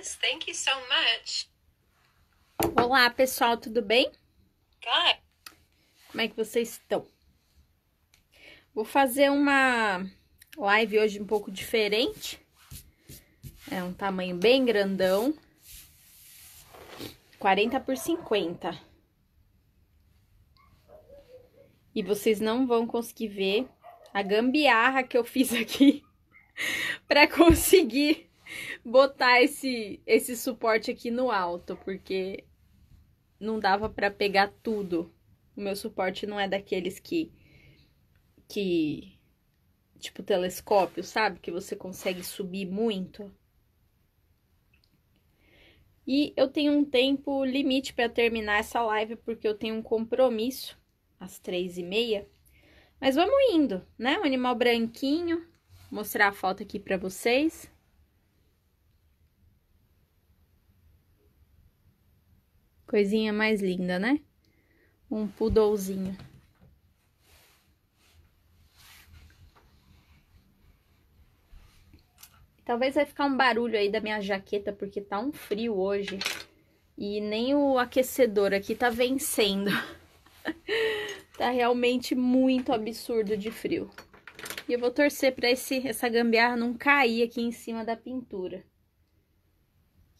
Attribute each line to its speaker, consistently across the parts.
Speaker 1: is. Thank you so much. Olá, pessoal, tudo bem? Good. Como é que vocês estão? Vou fazer uma live hoje um pouco diferente. É um tamanho bem grandão. 40 por 50. E vocês não vão conseguir ver a gambiarra que eu fiz aqui para conseguir botar esse, esse suporte aqui no alto, porque não dava para pegar tudo. O meu suporte não é daqueles que que tipo telescópio, sabe, que você consegue subir muito. E eu tenho um tempo limite para terminar essa live porque eu tenho um compromisso às três e meia. Mas vamos indo, né? Um animal branquinho, mostrar a foto aqui para vocês. Coisinha mais linda, né? Um pudolzinho. Talvez vai ficar um barulho aí da minha jaqueta, porque tá um frio hoje. E nem o aquecedor aqui tá vencendo. tá realmente muito absurdo de frio. E eu vou torcer pra esse, essa gambiarra não cair aqui em cima da pintura.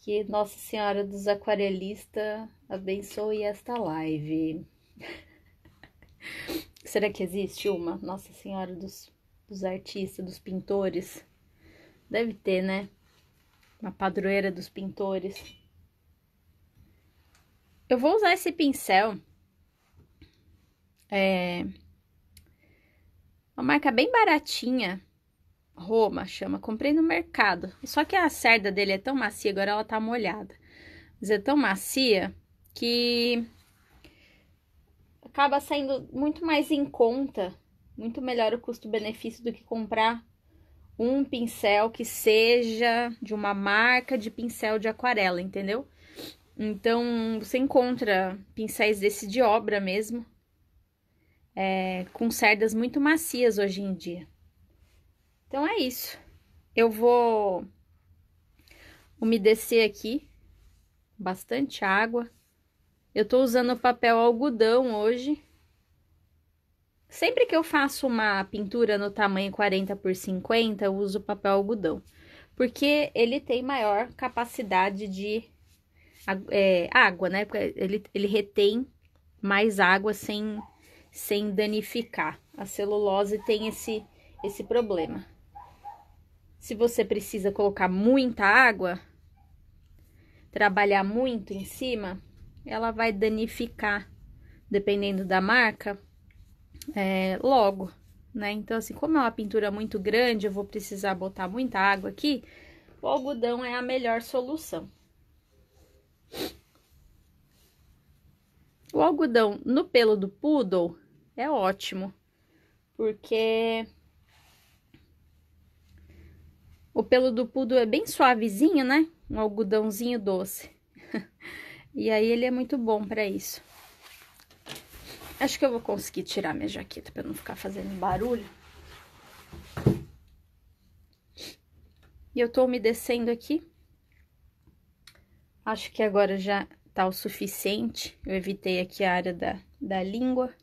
Speaker 1: Que Nossa Senhora dos Aquarelistas abençoe esta live. Será que existe uma Nossa Senhora dos, dos artistas, dos pintores? Deve ter, né? Uma padroeira dos pintores. Eu vou usar esse pincel. É uma marca bem baratinha Roma chama. Comprei no mercado. Só que a cerda dele é tão macia, agora ela tá molhada. Mas é tão macia que acaba saindo muito mais em conta, muito melhor o custo-benefício do que comprar um pincel que seja de uma marca de pincel de aquarela, entendeu? Então, você encontra pincéis desse de obra mesmo, é, com cerdas muito macias hoje em dia. Então, é isso. Eu vou umedecer aqui, bastante água. Eu tô usando papel algodão hoje. Sempre que eu faço uma pintura no tamanho 40 por 50, eu uso papel algodão. Porque ele tem maior capacidade de é, água, né? Porque ele, ele retém mais água sem, sem danificar. A celulose tem esse, esse problema se você precisa colocar muita água, trabalhar muito em cima, ela vai danificar, dependendo da marca, é, logo, né? Então, assim, como é uma pintura muito grande, eu vou precisar botar muita água aqui, o algodão é a melhor solução. O algodão no pelo do poodle é ótimo, porque o pelo do pudo é bem suavezinho, né? Um algodãozinho doce. e aí ele é muito bom para isso. Acho que eu vou conseguir tirar minha jaqueta para não ficar fazendo barulho. E eu tô umedecendo aqui. Acho que agora já tá o suficiente. Eu evitei aqui a área da, da língua.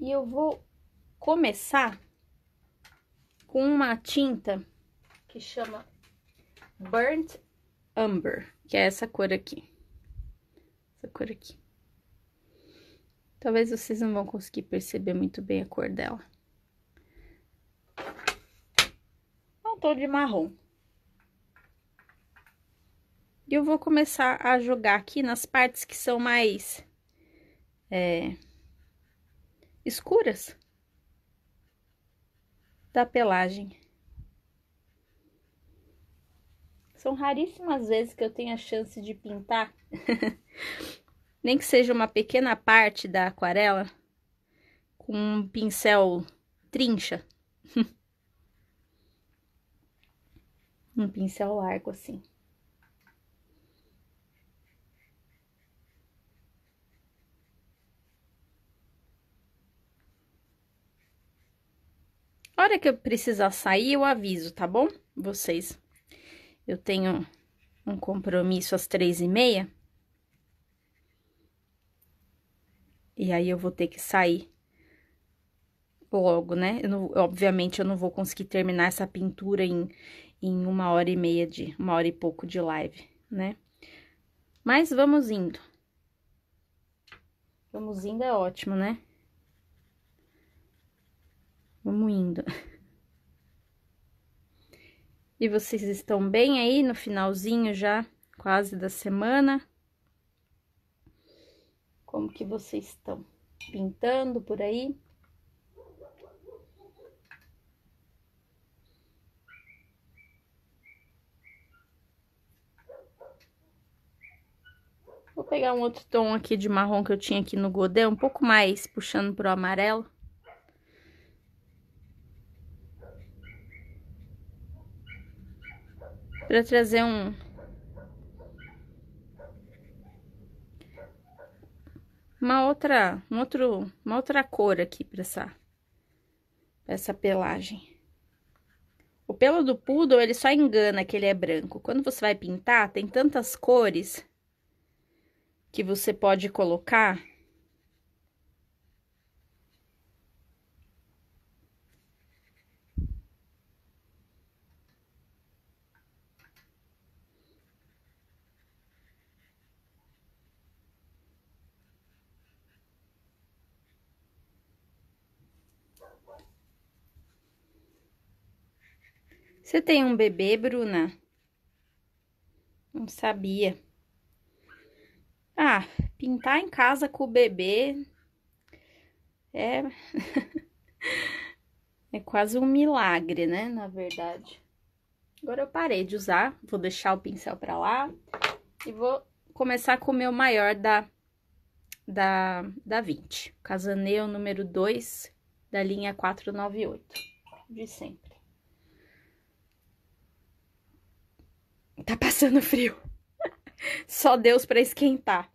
Speaker 1: E eu vou começar com uma tinta que chama Burnt Umber, que é essa cor aqui. Essa cor aqui. Talvez vocês não vão conseguir perceber muito bem a cor dela. É um tom de marrom. E eu vou começar a jogar aqui nas partes que são mais é, escuras da pelagem. São raríssimas vezes que eu tenho a chance de pintar, nem que seja uma pequena parte da aquarela, com um pincel trincha. um pincel largo assim. A hora que eu precisar sair, eu aviso, tá bom? Vocês. Eu tenho um compromisso às três e meia. E aí eu vou ter que sair logo, né? Eu não, obviamente, eu não vou conseguir terminar essa pintura em, em uma hora e meia de... Uma hora e pouco de live, né? Mas vamos indo. Vamos indo é ótimo, né? Vamos indo. E vocês estão bem aí no finalzinho já, quase da semana? Como que vocês estão? Pintando por aí? Vou pegar um outro tom aqui de marrom que eu tinha aqui no godê, um pouco mais puxando para o amarelo.
Speaker 2: para trazer um
Speaker 1: uma outra, um outro, uma outra cor aqui para essa pra essa pelagem. O pelo do poodle, ele só engana que ele é branco. Quando você vai pintar, tem tantas cores que você pode colocar Você tem um bebê, Bruna? Não sabia. Ah, pintar em casa com o bebê é. é quase um milagre, né? Na verdade. Agora eu parei de usar, vou deixar o pincel para lá e vou começar com o meu maior da, da, da 20. Casaneo número 2 da linha 498, de sempre. Tá passando frio. Só Deus para esquentar.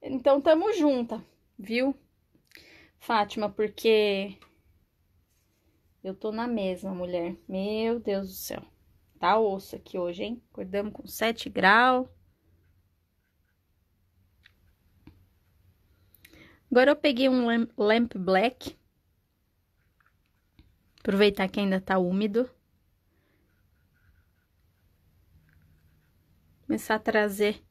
Speaker 1: Então tamo junta, viu? Fátima, porque eu tô na mesma, mulher. Meu Deus do céu. Tá osso aqui hoje, hein? Acordamos com 7 graus. Agora eu peguei um lamp black. Aproveitar que ainda tá úmido. Começar a trazer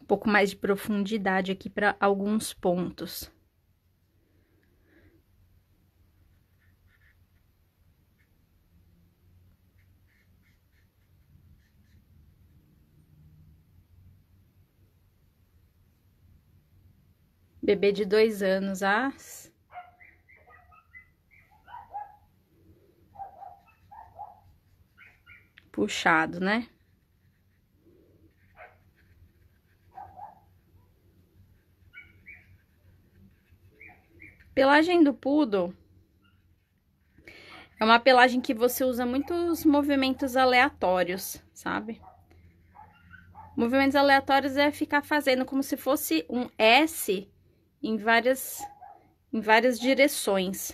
Speaker 1: um pouco mais de profundidade aqui para alguns pontos. Bebê de dois anos, ah, puxado, né? Pelagem do poodle é uma pelagem que você usa muitos movimentos aleatórios, sabe? Movimentos aleatórios é ficar fazendo como se fosse um S em várias, em várias direções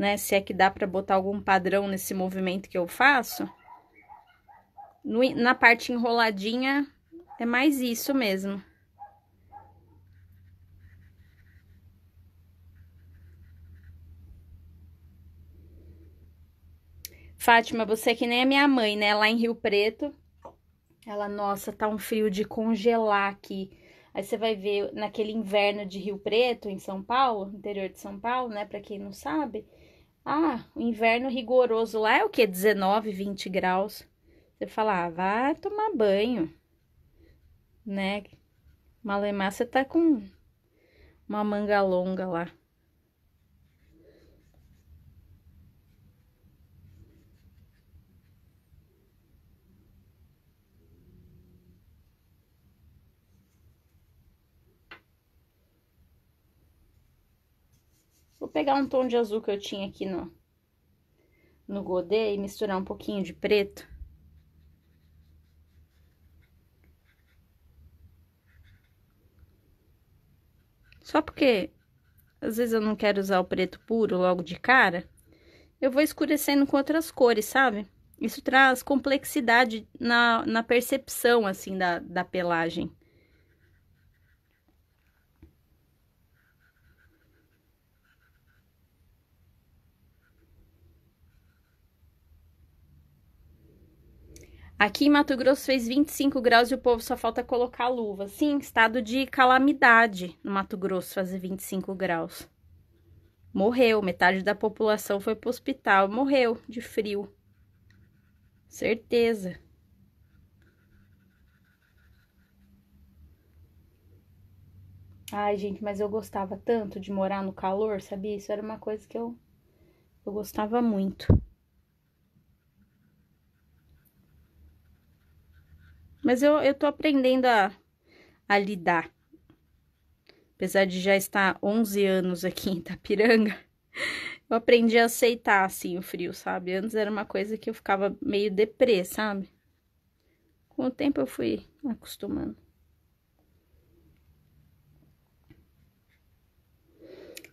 Speaker 1: né? Se é que dá para botar algum padrão nesse movimento que eu faço. No, na parte enroladinha, é mais isso mesmo. Fátima, você é que nem a minha mãe, né? Lá em Rio Preto. Ela, nossa, tá um frio de congelar aqui. Aí você vai ver naquele inverno de Rio Preto, em São Paulo, interior de São Paulo, né? Pra quem não sabe, ah, o inverno rigoroso lá é o que? 19, 20 graus. Você fala, ah, vai tomar banho, né? Malemar, você tá com uma manga longa lá. Vou pegar um tom de azul que eu tinha aqui no, no godê e misturar um pouquinho de preto. Só porque às vezes eu não quero usar o preto puro logo de cara, eu vou escurecendo com outras cores, sabe? Isso traz complexidade na, na percepção, assim, da, da pelagem. Aqui em Mato Grosso fez 25 graus e o povo só falta colocar luva. Sim, estado de calamidade no Mato Grosso fazer 25 graus. Morreu, metade da população foi pro hospital, morreu de frio. Certeza. Ai, gente, mas eu gostava tanto de morar no calor, sabia? Isso era uma coisa que eu, eu gostava muito. Mas eu, eu tô aprendendo a, a lidar. Apesar de já estar 11 anos aqui em Itapiranga, eu aprendi a aceitar, assim, o frio, sabe? Antes era uma coisa que eu ficava meio deprê, sabe? Com o tempo eu fui acostumando.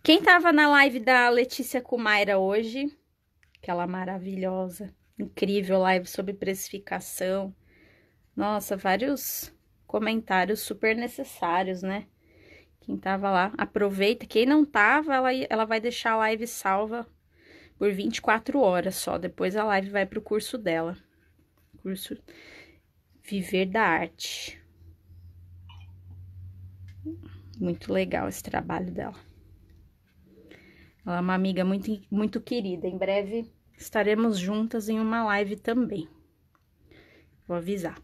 Speaker 1: Quem tava na live da Letícia Kumaira hoje, aquela maravilhosa, incrível live sobre precificação, nossa, vários comentários super necessários, né? Quem tava lá, aproveita. Quem não tava, ela, ela vai deixar a live salva por 24 horas só. Depois a live vai pro curso dela. Curso Viver da Arte. Muito legal esse trabalho dela. Ela é uma amiga muito, muito querida. Em breve estaremos juntas em uma live também. Vou avisar.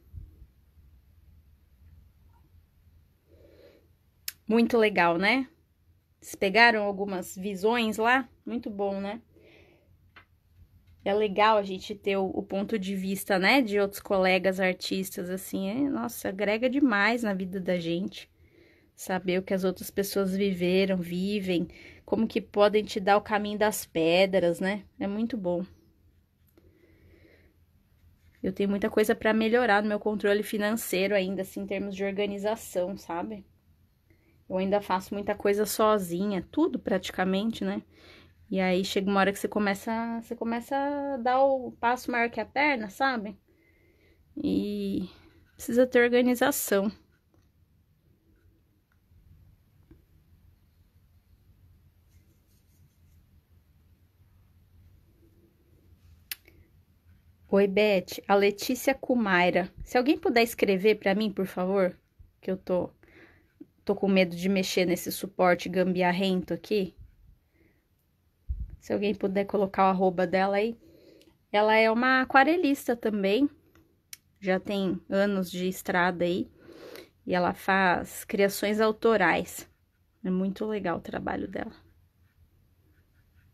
Speaker 1: Muito legal, né? Vocês pegaram algumas visões lá? Muito bom, né? É legal a gente ter o, o ponto de vista, né, de outros colegas artistas, assim, é, nossa, agrega demais na vida da gente. Saber o que as outras pessoas viveram, vivem, como que podem te dar o caminho das pedras, né? É muito bom. Eu tenho muita coisa para melhorar no meu controle financeiro ainda, assim, em termos de organização, sabe? Eu ainda faço muita coisa sozinha, tudo praticamente, né? E aí chega uma hora que você começa, você começa a dar o passo maior que a perna, sabe? E precisa ter organização. Oi, Beth, a Letícia Kumaira. Se alguém puder escrever para mim, por favor, que eu tô Tô com medo de mexer nesse suporte gambiarrento aqui. Se alguém puder colocar o arroba dela aí. Ela é uma aquarelista também. Já tem anos de estrada aí. E ela faz criações autorais. É muito legal o trabalho dela.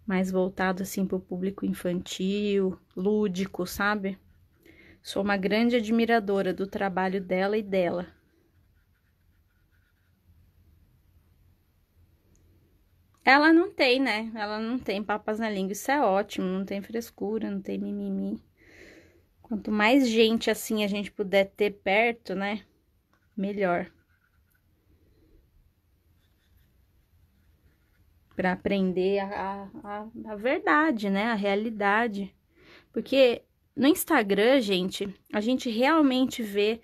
Speaker 1: Mais voltado assim para o público infantil, lúdico, sabe? Sou uma grande admiradora do trabalho dela e dela. Ela não tem, né? Ela não tem papas na língua, isso é ótimo, não tem frescura, não tem mimimi. Quanto mais gente assim a gente puder ter perto, né? Melhor. Para aprender a, a, a verdade, né? A realidade. Porque no Instagram, gente, a gente realmente vê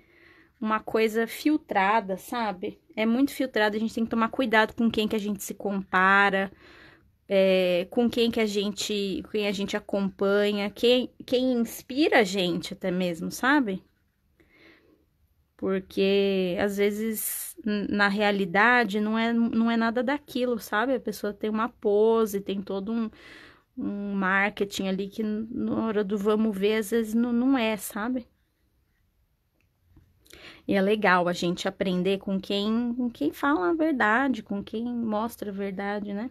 Speaker 1: uma coisa filtrada, sabe? É muito filtrada a gente tem que tomar cuidado com quem que a gente se compara, é, com quem que a gente, quem a gente acompanha, quem, quem inspira a gente até mesmo, sabe? Porque às vezes na realidade não é, não é nada daquilo, sabe? A pessoa tem uma pose, tem todo um, um marketing ali que na hora do vamos ver às vezes não, não é, sabe? E é legal a gente aprender com quem, com quem fala a verdade, com quem mostra a verdade, né?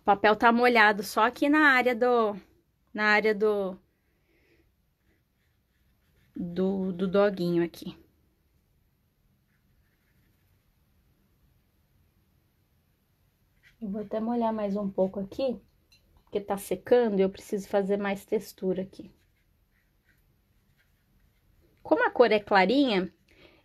Speaker 1: O papel tá molhado só aqui na área do na área do do, do doguinho aqui. Eu vou até molhar mais um pouco aqui porque tá secando e eu preciso fazer mais textura aqui. Como a cor é clarinha,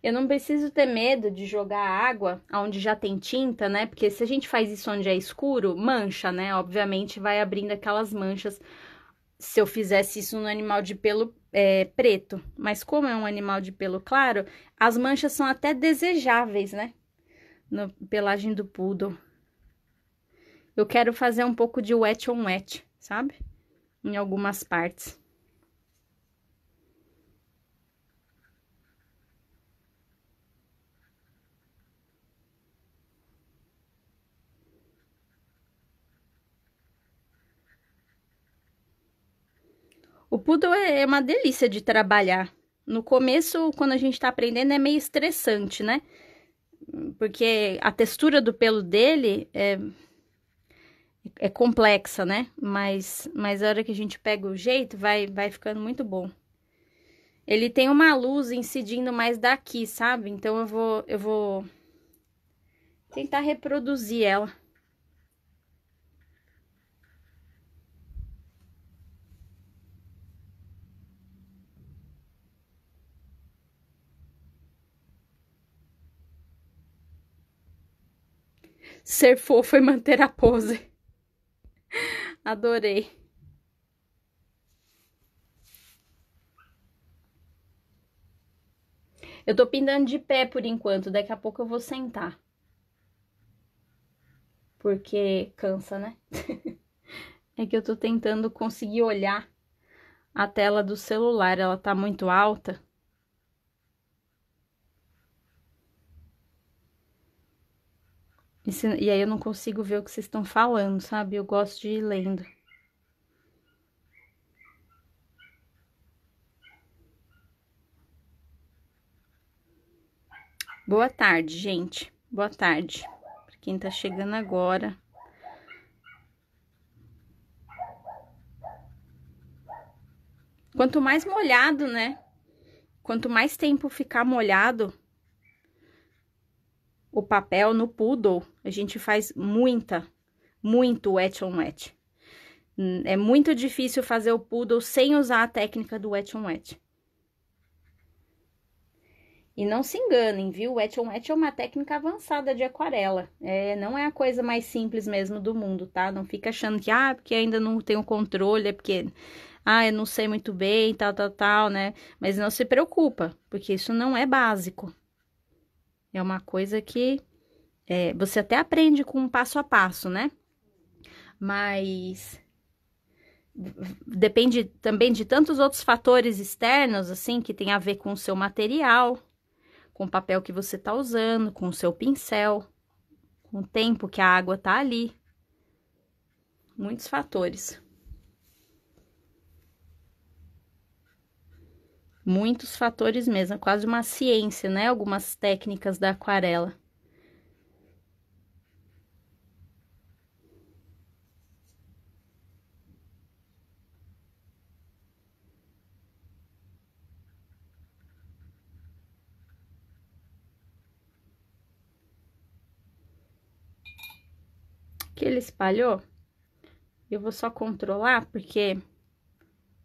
Speaker 1: eu não preciso ter medo de jogar água onde já tem tinta, né? Porque se a gente faz isso onde é escuro, mancha, né? Obviamente vai abrindo aquelas manchas se eu fizesse isso no animal de pelo é, preto. Mas como é um animal de pelo claro, as manchas são até desejáveis, né? no pelagem do poodle eu quero fazer um pouco de wet on wet, sabe? Em algumas partes. O poodle é, é uma delícia de trabalhar. No começo, quando a gente tá aprendendo, é meio estressante, né? Porque a textura do pelo dele é, é complexa, né? Mas, mas a hora que a gente pega o jeito, vai, vai ficando muito bom. Ele tem uma luz incidindo mais daqui, sabe? Então eu vou, eu vou tentar reproduzir ela. Ser fofo e manter a pose. Adorei. Eu tô pintando de pé por enquanto, daqui a pouco eu vou sentar. Porque cansa, né? é que eu tô tentando conseguir olhar a tela do celular, ela tá muito alta. E, se, e aí eu não consigo ver o que vocês estão falando, sabe? Eu gosto de ir lendo. Boa tarde, gente. Boa tarde. Para quem está chegando agora. Quanto mais molhado, né? Quanto mais tempo ficar molhado, papel no poodle. A gente faz muita, muito wet on wet. Hum, é muito difícil fazer o poodle sem usar a técnica do wet on wet. E não se enganem, viu? Wet on wet é uma técnica avançada de aquarela. É, não é a coisa mais simples mesmo do mundo, tá? Não fica achando que, ah, porque ainda não tenho controle, é porque, ah, eu não sei muito bem, tal, tal, tal, né? Mas não se preocupa, porque isso não é básico. É uma coisa que é, você até aprende com um passo a passo, né? Mas depende também de tantos outros fatores externos, assim, que tem a ver com o seu material, com o papel que você está usando, com o seu pincel, com o tempo que a água está ali. Muitos fatores. muitos fatores mesmo, é quase uma ciência, né? Algumas técnicas da aquarela. Que ele espalhou, eu vou só controlar, porque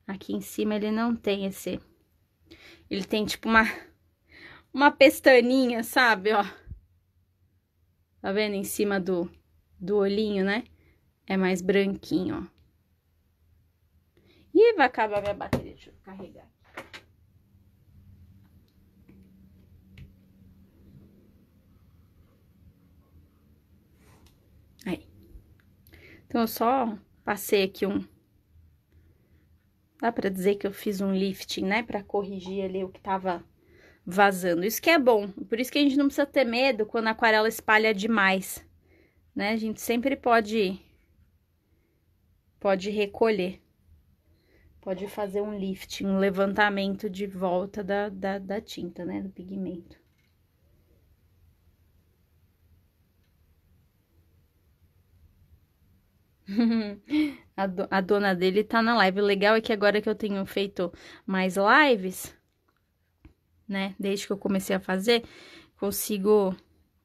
Speaker 1: aqui em cima ele não tem esse ele tem tipo uma uma pestaninha, sabe, ó. Tá vendo em cima do do olhinho, né? É mais branquinho, ó. E vai acabar minha bateria, deixa eu carregar. Aí. Então eu só passei aqui um Dá para dizer que eu fiz um lifting, né, para corrigir ali o que tava vazando. Isso que é bom, por isso que a gente não precisa ter medo quando a aquarela espalha demais, né? A gente sempre pode pode recolher. Pode fazer um lifting, um levantamento de volta da, da, da tinta, né, do pigmento. a, do, a, dona dele tá na live. O legal é que agora que eu tenho feito mais lives, né? Desde que eu comecei a fazer, consigo.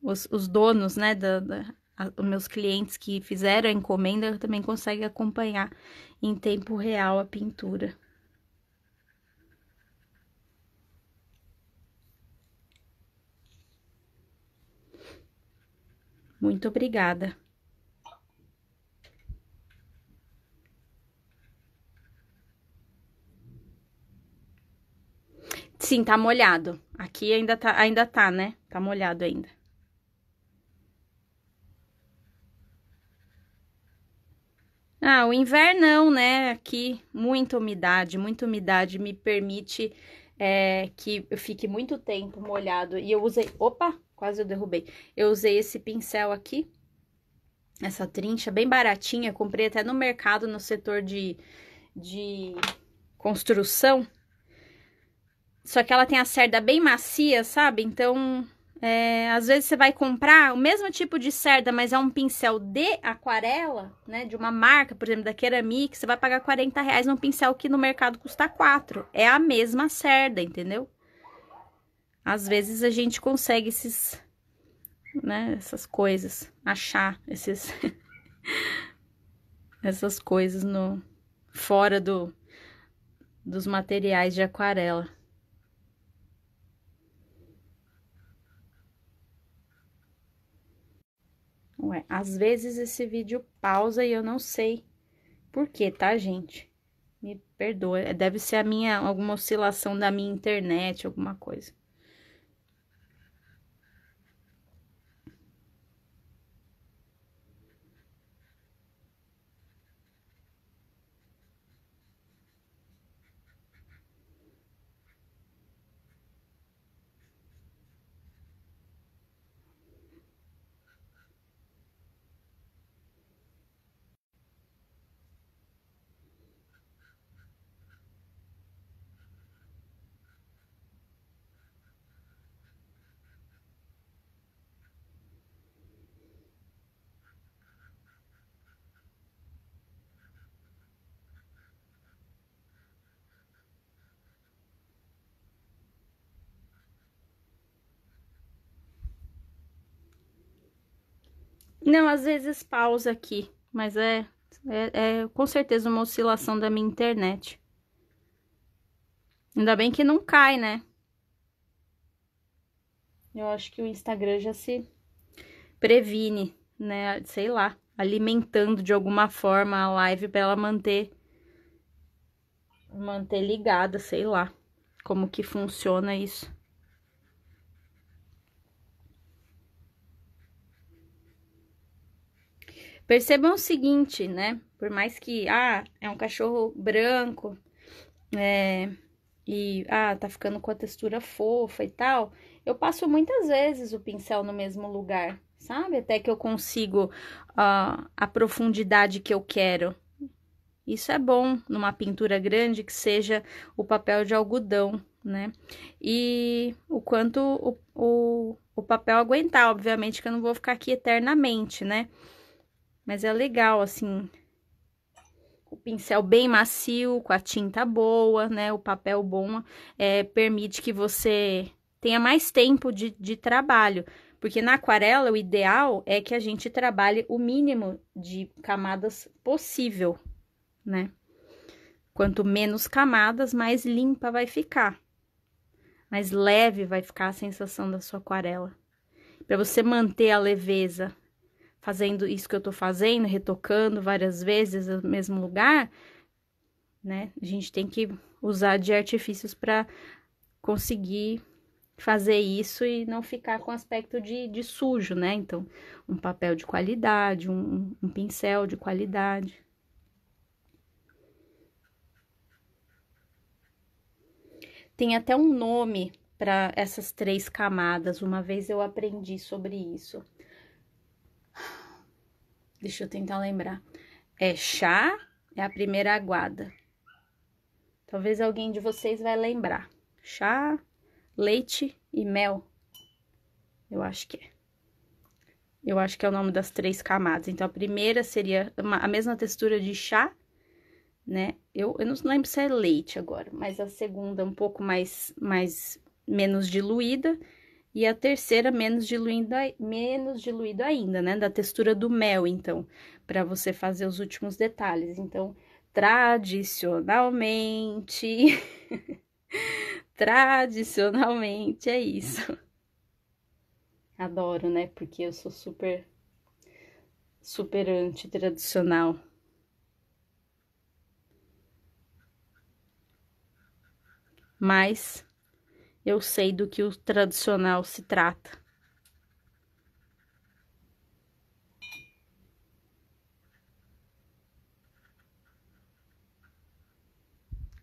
Speaker 1: Os, os donos, né? Da, da, a, os meus clientes que fizeram a encomenda também conseguem acompanhar em tempo real a pintura. Muito obrigada. Sim, tá molhado. Aqui ainda tá, ainda tá, né? Tá molhado ainda. Ah, o inverno, né? Aqui, muita umidade, muita umidade me permite é, que eu fique muito tempo molhado. E eu usei... Opa! Quase eu derrubei. Eu usei esse pincel aqui, essa trincha, bem baratinha. Comprei até no mercado, no setor de, de construção, só que ela tem a cerda bem macia, sabe? Então, é, às vezes você vai comprar o mesmo tipo de cerda, mas é um pincel de aquarela, né? De uma marca, por exemplo, da Keramik, você vai pagar 40 reais num pincel que no mercado custa 4. É a mesma cerda, entendeu? Às vezes a gente consegue esses, né? Essas coisas, achar esses... essas coisas no fora do dos materiais de aquarela. Ué, às vezes esse vídeo pausa e eu não sei por quê, tá, gente? Me perdoa, deve ser a minha, alguma oscilação da minha internet, alguma coisa. Não, às vezes pausa aqui, mas é, é, é com certeza uma oscilação da minha internet. Ainda bem que não cai, né? Eu acho que o Instagram já se previne, né? Sei lá, alimentando de alguma forma a live para ela manter manter ligada, sei lá, como que funciona isso. Percebam o seguinte, né? Por mais que, ah, é um cachorro branco, é, e, ah, tá ficando com a textura fofa e tal, eu passo muitas vezes o pincel no mesmo lugar, sabe? Até que eu consigo uh, a profundidade que eu quero. Isso é bom numa pintura grande que seja o papel de algodão, né? E o quanto o, o, o papel aguentar, obviamente que eu não vou ficar aqui eternamente, né? Mas é legal, assim, o pincel bem macio, com a tinta boa, né? O papel bom é, permite que você tenha mais tempo de, de trabalho. Porque na aquarela, o ideal é que a gente trabalhe o mínimo de camadas possível, né? Quanto menos camadas, mais limpa vai ficar. Mais leve vai ficar a sensação da sua aquarela. Para você manter a leveza fazendo isso que eu tô fazendo, retocando várias vezes no mesmo lugar, né? A gente tem que usar de artifícios para conseguir fazer isso e não ficar com aspecto de, de sujo, né? Então, um papel de qualidade, um, um pincel de qualidade. Tem até um nome para essas três camadas, uma vez eu aprendi sobre isso. Deixa eu tentar lembrar. É chá, é a primeira aguada. Talvez alguém de vocês vai lembrar. Chá, leite e mel. Eu acho que é. Eu acho que é o nome das três camadas. Então, a primeira seria uma, a mesma textura de chá, né? Eu, eu não lembro se é leite agora, mas a segunda é um pouco mais, mais menos diluída e a terceira menos menos diluído ainda, né? Da textura do mel, então, para você fazer os últimos detalhes. Então, tradicionalmente, tradicionalmente é isso. Adoro, né? Porque eu sou super, super anti-tradicional. Mas eu sei do que o tradicional se trata.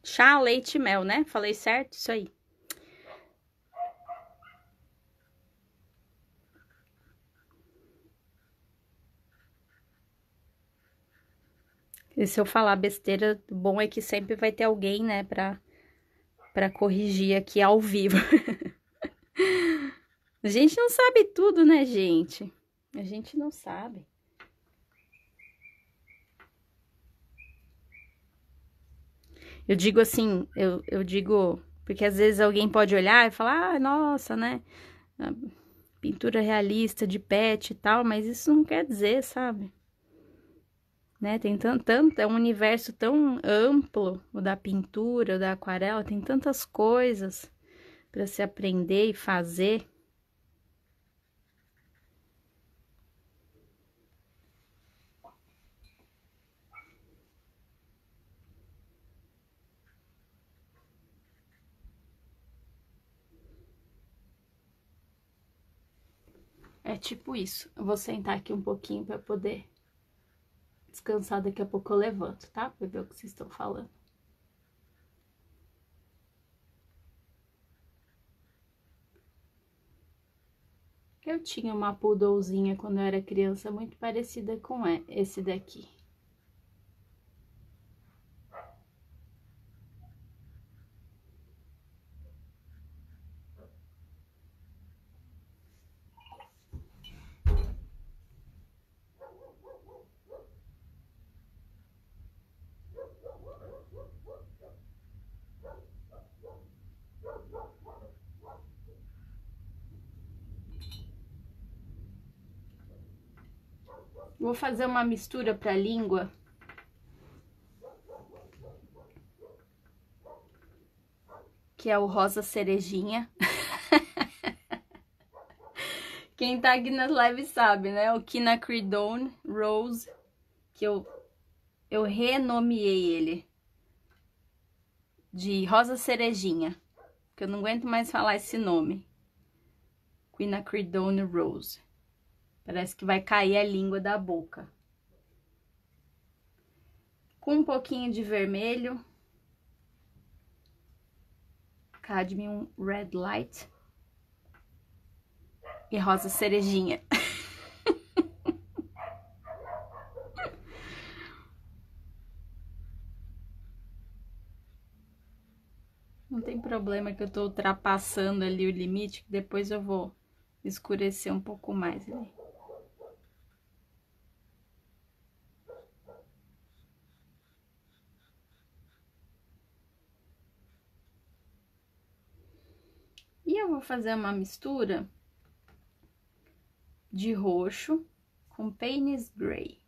Speaker 1: Chá, leite e mel, né? Falei certo? Isso aí. E se eu falar besteira, bom é que sempre vai ter alguém, né, pra para corrigir aqui ao vivo. a gente não sabe tudo, né, gente? A gente não sabe. Eu digo assim, eu, eu digo, porque às vezes alguém pode olhar e falar, ah, nossa, né? Pintura realista de pet e tal, mas isso não quer dizer, sabe? né? Tem tanto, tanto, é um universo tão amplo, o da pintura, o da aquarela, tem tantas coisas para se aprender e fazer. É tipo isso. Eu vou sentar aqui um pouquinho para poder descansar, daqui a pouco eu levanto, tá? Pra ver o que vocês estão falando. Eu tinha uma poodlezinha quando eu era criança, muito parecida com esse daqui. Vou fazer uma mistura para a língua. Que é o rosa cerejinha. Quem tá aqui nas lives sabe, né? O Kina Rose, que eu, eu renomeei ele de Rosa Cerejinha, que eu não aguento mais falar esse nome. Quinacridone Rose. Parece que vai cair a língua da boca. Com um pouquinho de vermelho. Cadmium Red Light. E rosa cerejinha. Não tem problema que eu tô ultrapassando ali o limite, que depois eu vou escurecer um pouco mais ali. eu vou fazer uma mistura de roxo com Paynes Gray.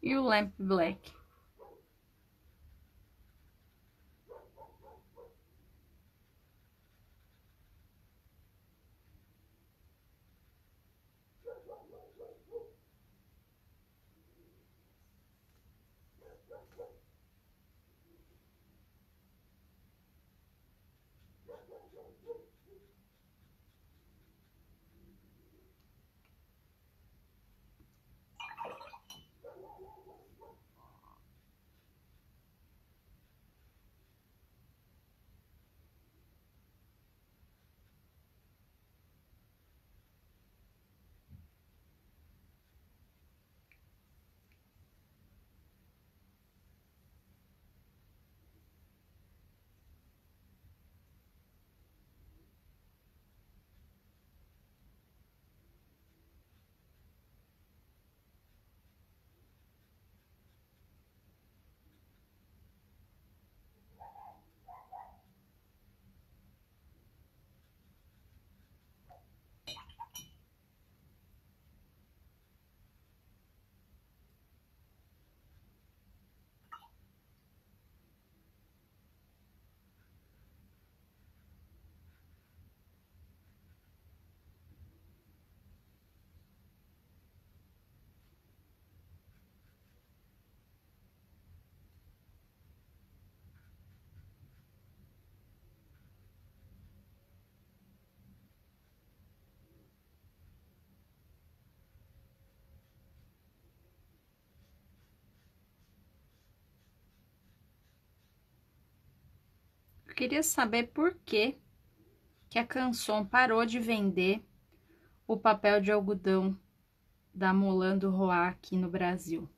Speaker 1: You lamp black. queria saber por que que a Canson parou de vender o papel de algodão da Molando Roá aqui no Brasil.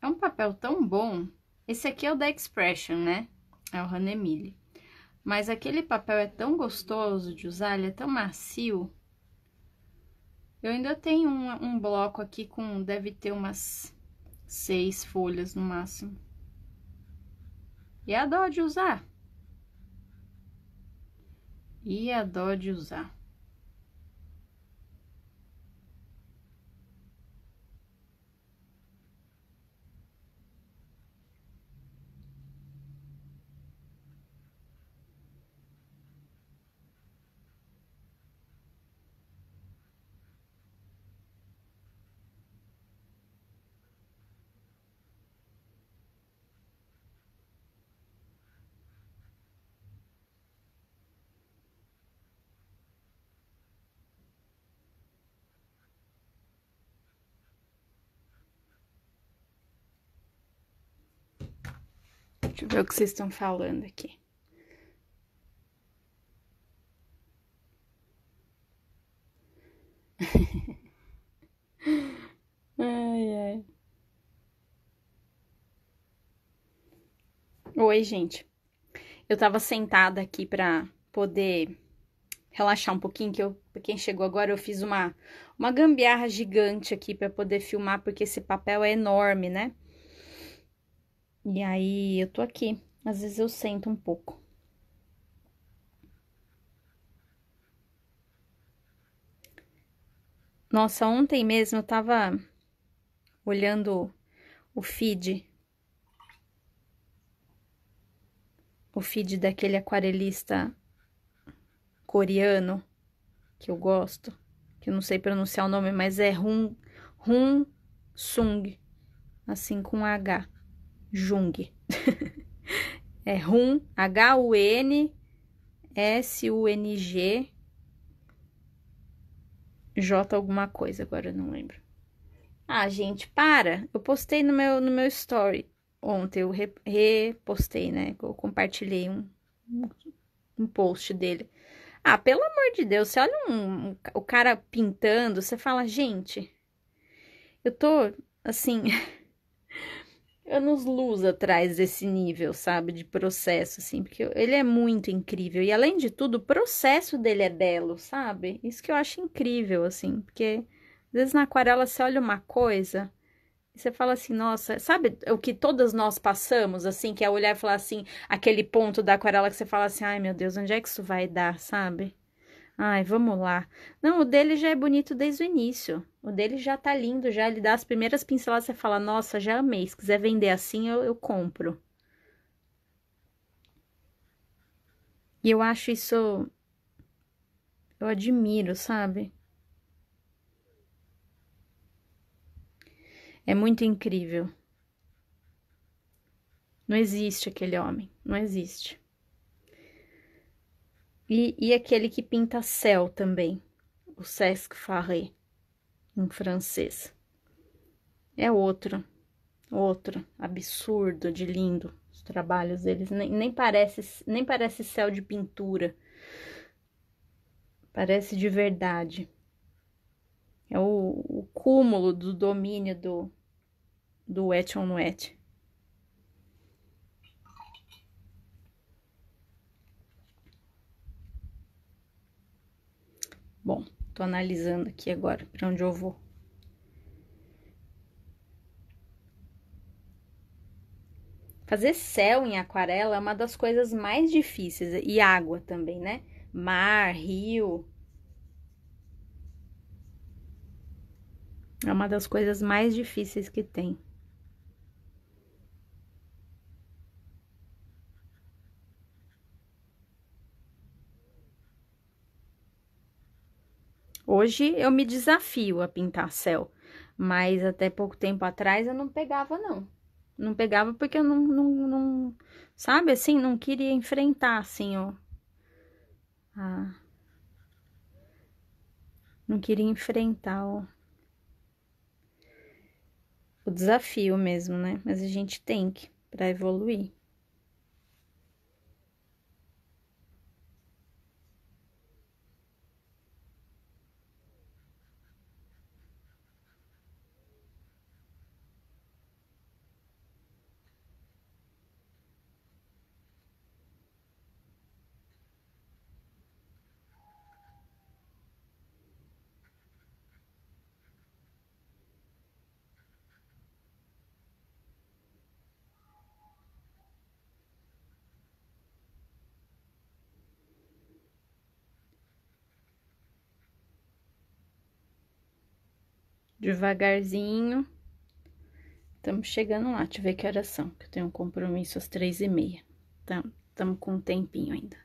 Speaker 1: É um papel tão bom. Esse aqui é o da Expression, né? É o Hanemile. Mas aquele papel é tão gostoso de usar, ele é tão macio. Eu ainda tenho um, um bloco aqui com, deve ter umas seis folhas no máximo. E a dó de usar? E a dó de usar? Deixa eu ver o que vocês estão falando aqui. ai, ai. Oi, gente. Eu tava sentada aqui pra poder relaxar um pouquinho, que eu, quem chegou agora, eu fiz uma, uma gambiarra gigante aqui para poder filmar, porque esse papel é enorme, né? E aí, eu tô aqui. Às vezes eu sento um pouco. Nossa, ontem mesmo eu tava olhando o feed. O feed daquele aquarelista coreano que eu gosto, que eu não sei pronunciar o nome, mas é Hun, Hun Sung, assim com H. Jung. é Hun, H-U-N, S-U-N-G, J alguma coisa, agora eu não lembro. Ah, gente, para! Eu postei no meu, no meu story ontem, eu repostei, né? Eu compartilhei um, um, um post dele. Ah, pelo amor de Deus, você olha um, um, o cara pintando, você fala, gente, eu tô assim. anos luz atrás desse nível, sabe, de processo, assim, porque ele é muito incrível. E além de tudo, o processo dele é belo, sabe? Isso que eu acho incrível, assim, porque às vezes na aquarela você olha uma coisa e você fala assim, nossa, sabe o que todas nós passamos, assim, que é olhar e falar assim, aquele ponto da aquarela que você fala assim, ai meu Deus, onde é que isso vai dar, sabe? Ai, vamos lá. Não, o dele já é bonito desde o início. O dele já tá lindo, já ele dá as primeiras pinceladas, você fala, nossa, já amei. Se quiser vender assim, eu, eu compro. E eu acho isso. Eu admiro, sabe? É muito incrível. Não existe aquele homem, não existe. E, e aquele que pinta céu também, o Sesc Farré, em francês. É outro, outro, absurdo de lindo os trabalhos deles. Nem, nem, parece, nem parece céu de pintura, parece de verdade. É o, o cúmulo do domínio do, do wet on wet. Tô analisando aqui agora para onde eu vou. Fazer céu em aquarela é uma das coisas mais difíceis e água também, né? Mar, rio. É uma das coisas mais difíceis que tem. Hoje eu me desafio a pintar céu, mas até pouco tempo atrás eu não pegava, não. Não pegava porque eu não, não, não sabe assim, não queria enfrentar assim, ó. Não queria enfrentar ó. o desafio mesmo, né? Mas a gente tem que para evoluir. devagarzinho. Estamos chegando lá, deixa eu ver que horas são, que eu tenho um compromisso às três e meia. Estamos com um tempinho ainda.